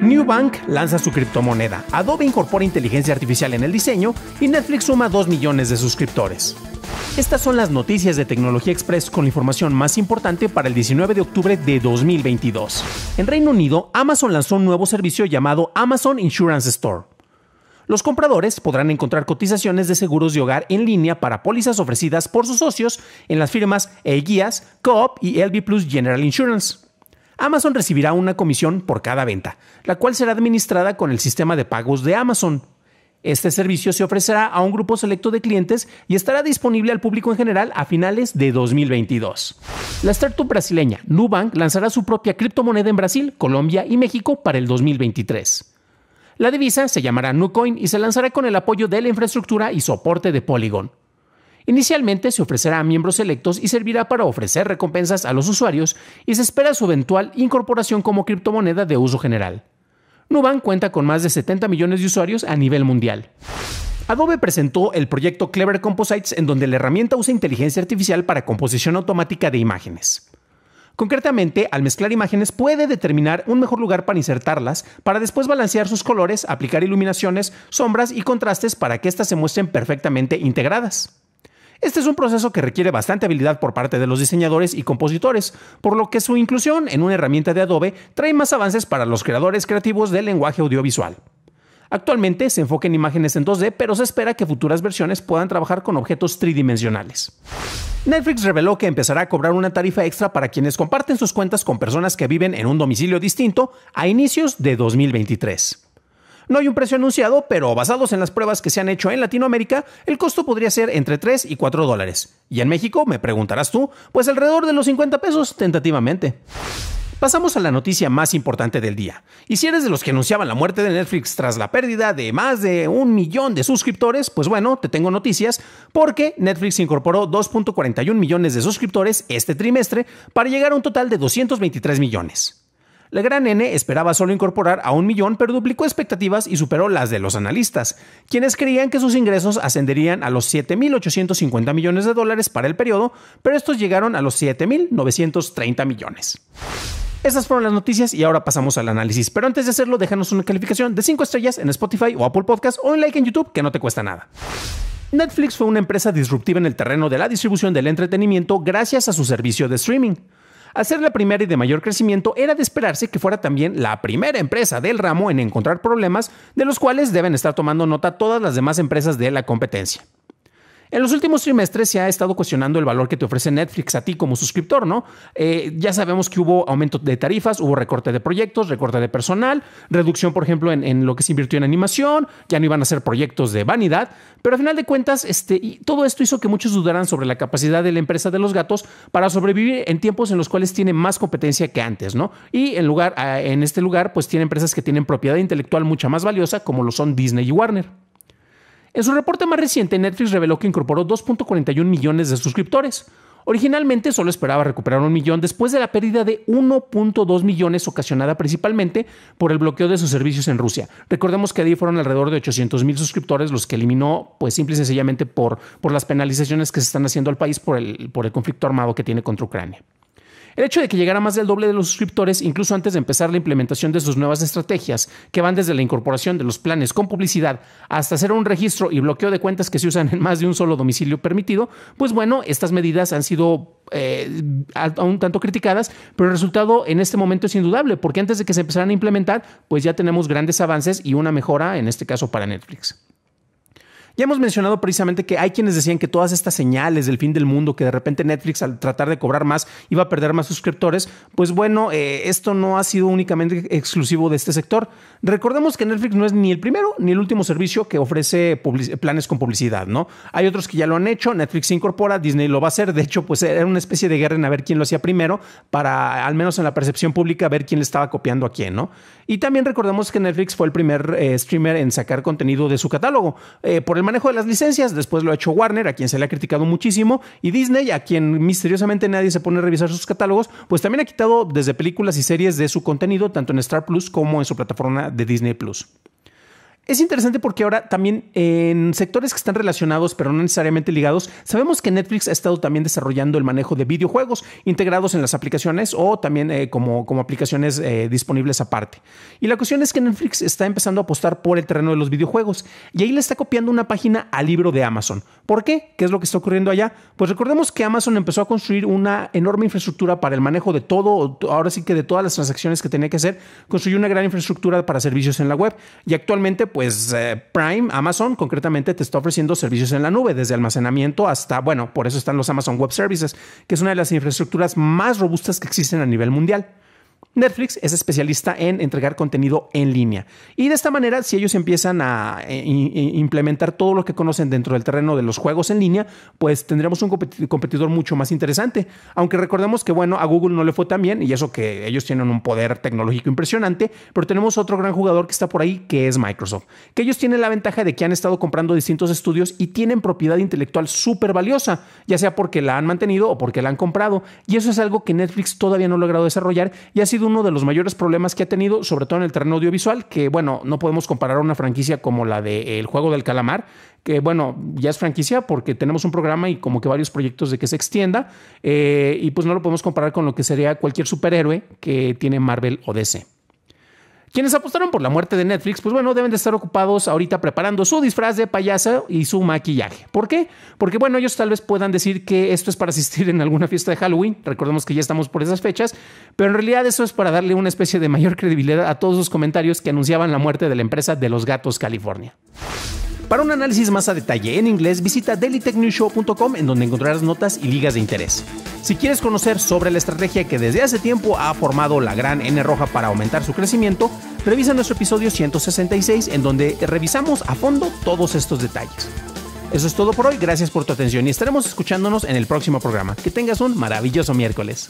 NewBank lanza su criptomoneda, Adobe incorpora inteligencia artificial en el diseño y Netflix suma 2 millones de suscriptores. Estas son las noticias de Tecnología Express con la información más importante para el 19 de octubre de 2022. En Reino Unido, Amazon lanzó un nuevo servicio llamado Amazon Insurance Store. Los compradores podrán encontrar cotizaciones de seguros de hogar en línea para pólizas ofrecidas por sus socios en las firmas e Coop y LB Plus General Insurance. Amazon recibirá una comisión por cada venta, la cual será administrada con el sistema de pagos de Amazon. Este servicio se ofrecerá a un grupo selecto de clientes y estará disponible al público en general a finales de 2022. La startup brasileña Nubank lanzará su propia criptomoneda en Brasil, Colombia y México para el 2023. La divisa se llamará Nucoin y se lanzará con el apoyo de la infraestructura y soporte de Polygon. Inicialmente se ofrecerá a miembros electos y servirá para ofrecer recompensas a los usuarios y se espera su eventual incorporación como criptomoneda de uso general. Nubank cuenta con más de 70 millones de usuarios a nivel mundial. Adobe presentó el proyecto Clever Composites en donde la herramienta usa inteligencia artificial para composición automática de imágenes. Concretamente, al mezclar imágenes puede determinar un mejor lugar para insertarlas, para después balancear sus colores, aplicar iluminaciones, sombras y contrastes para que éstas se muestren perfectamente integradas. Este es un proceso que requiere bastante habilidad por parte de los diseñadores y compositores, por lo que su inclusión en una herramienta de Adobe trae más avances para los creadores creativos del lenguaje audiovisual. Actualmente se enfoca en imágenes en 2D, pero se espera que futuras versiones puedan trabajar con objetos tridimensionales. Netflix reveló que empezará a cobrar una tarifa extra para quienes comparten sus cuentas con personas que viven en un domicilio distinto a inicios de 2023. No hay un precio anunciado, pero basados en las pruebas que se han hecho en Latinoamérica, el costo podría ser entre 3 y 4 dólares. Y en México, me preguntarás tú, pues alrededor de los 50 pesos tentativamente. Pasamos a la noticia más importante del día. Y si eres de los que anunciaban la muerte de Netflix tras la pérdida de más de un millón de suscriptores, pues bueno, te tengo noticias porque Netflix incorporó 2.41 millones de suscriptores este trimestre para llegar a un total de 223 millones. La gran N esperaba solo incorporar a un millón, pero duplicó expectativas y superó las de los analistas, quienes creían que sus ingresos ascenderían a los 7.850 millones de dólares para el periodo, pero estos llegaron a los 7.930 millones. Esas fueron las noticias y ahora pasamos al análisis. Pero antes de hacerlo, déjanos una calificación de 5 estrellas en Spotify o Apple Podcast o un like en YouTube que no te cuesta nada. Netflix fue una empresa disruptiva en el terreno de la distribución del entretenimiento gracias a su servicio de streaming. Al ser la primera y de mayor crecimiento, era de esperarse que fuera también la primera empresa del ramo en encontrar problemas de los cuales deben estar tomando nota todas las demás empresas de la competencia. En los últimos trimestres se ha estado cuestionando el valor que te ofrece Netflix a ti como suscriptor, ¿no? Eh, ya sabemos que hubo aumento de tarifas, hubo recorte de proyectos, recorte de personal, reducción, por ejemplo, en, lo que se invirtió en animación, ya no iban a ser proyectos de vanidad, pero al final de cuentas, este, todo esto hizo que muchos dudaran sobre la capacidad de la empresa de los gatos para sobrevivir en tiempos en los cuales tiene más competencia que antes, ¿no? Y en, lugar, ah, en este lugar, pues tiene empresas que tienen propiedad intelectual mucha más valiosa, como lo son Disney y Warner. En su reporte más reciente, Netflix reveló que incorporó 2.41 millones de suscriptores. Originalmente solo esperaba recuperar un millón después de la pérdida de 1.2 millones ocasionada principalmente por el bloqueo de sus servicios en Rusia. Recordemos que ahí fueron alrededor de 800 mil suscriptores los que eliminó, pues simple y sencillamente por, por las penalizaciones que se están haciendo al país por el, por el conflicto armado que tiene contra Ucrania. El hecho de que llegara más del doble de los suscriptores, incluso antes de empezar la implementación de sus nuevas estrategias, que van desde la incorporación de los planes con publicidad hasta hacer un registro y bloqueo de cuentas que se usan en más de un solo domicilio permitido, pues bueno, estas medidas han sido eh, aún tanto criticadas, pero el resultado en este momento es indudable, porque antes de que se empezaran a implementar, pues ya tenemos grandes avances y una mejora, en este caso para Netflix. Ya hemos mencionado precisamente que hay quienes decían que todas estas señales del fin del mundo, que de repente Netflix al tratar de cobrar más iba a perder más suscriptores, pues bueno, eh, esto no ha sido únicamente exclusivo de este sector. Recordemos que Netflix no es ni el primero ni el último servicio que ofrece planes con publicidad, ¿no? Hay otros que ya lo han hecho, Netflix se incorpora, Disney lo va a hacer, de hecho, pues era una especie de guerra en a ver quién lo hacía primero, para al menos en la percepción pública ver quién le estaba copiando a quién, ¿no? Y también recordemos que Netflix fue el primer eh, streamer en sacar contenido de su catálogo. Eh, por el manejo de las licencias, después lo ha hecho Warner, a quien se le ha criticado muchísimo, y Disney, a quien misteriosamente nadie se pone a revisar sus catálogos, pues también ha quitado desde películas y series de su contenido, tanto en Star Plus como en su plataforma de Disney Plus. Es interesante porque ahora también en sectores que están relacionados, pero no necesariamente ligados, sabemos que Netflix ha estado también desarrollando el manejo de videojuegos integrados en las aplicaciones o también eh, como, como aplicaciones eh, disponibles aparte. Y la cuestión es que Netflix está empezando a apostar por el terreno de los videojuegos y ahí le está copiando una página al libro de Amazon. ¿Por qué? ¿Qué es lo que está ocurriendo allá? Pues recordemos que Amazon empezó a construir una enorme infraestructura para el manejo de todo, ahora sí que de todas las transacciones que tenía que hacer, construyó una gran infraestructura para servicios en la web y actualmente pues pues eh, Prime, Amazon concretamente te está ofreciendo servicios en la nube, desde almacenamiento hasta, bueno, por eso están los Amazon Web Services, que es una de las infraestructuras más robustas que existen a nivel mundial. Netflix es especialista en entregar contenido en línea. Y de esta manera, si ellos empiezan a eh, implementar todo lo que conocen dentro del terreno de los juegos en línea, pues tendremos un competidor mucho más interesante. Aunque recordemos que, bueno, a Google no le fue tan bien, y eso que ellos tienen un poder tecnológico impresionante, pero tenemos otro gran jugador que está por ahí, que es Microsoft. Que ellos tienen la ventaja de que han estado comprando distintos estudios y tienen propiedad intelectual súper valiosa, ya sea porque la han mantenido o porque la han comprado. Y eso es algo que Netflix todavía no ha logrado desarrollar, y sido uno de los mayores problemas que ha tenido, sobre todo en el terreno audiovisual, que bueno, no podemos comparar una franquicia como la de El Juego del Calamar, que bueno, ya es franquicia porque tenemos un programa y como que varios proyectos de que se extienda, eh, y pues no lo podemos comparar con lo que sería cualquier superhéroe que tiene Marvel o DC. Quienes apostaron por la muerte de Netflix, pues bueno, deben de estar ocupados ahorita preparando su disfraz de payaso y su maquillaje. ¿Por qué? Porque bueno, ellos tal vez puedan decir que esto es para asistir en alguna fiesta de Halloween, recordemos que ya estamos por esas fechas, pero en realidad eso es para darle una especie de mayor credibilidad a todos los comentarios que anunciaban la muerte de la empresa de los gatos California. Para un análisis más a detalle en inglés, visita dailytechnewshow.com en donde encontrarás notas y ligas de interés. Si quieres conocer sobre la estrategia que desde hace tiempo ha formado la gran N roja para aumentar su crecimiento, revisa nuestro episodio 166 en donde revisamos a fondo todos estos detalles. Eso es todo por hoy, gracias por tu atención y estaremos escuchándonos en el próximo programa. Que tengas un maravilloso miércoles.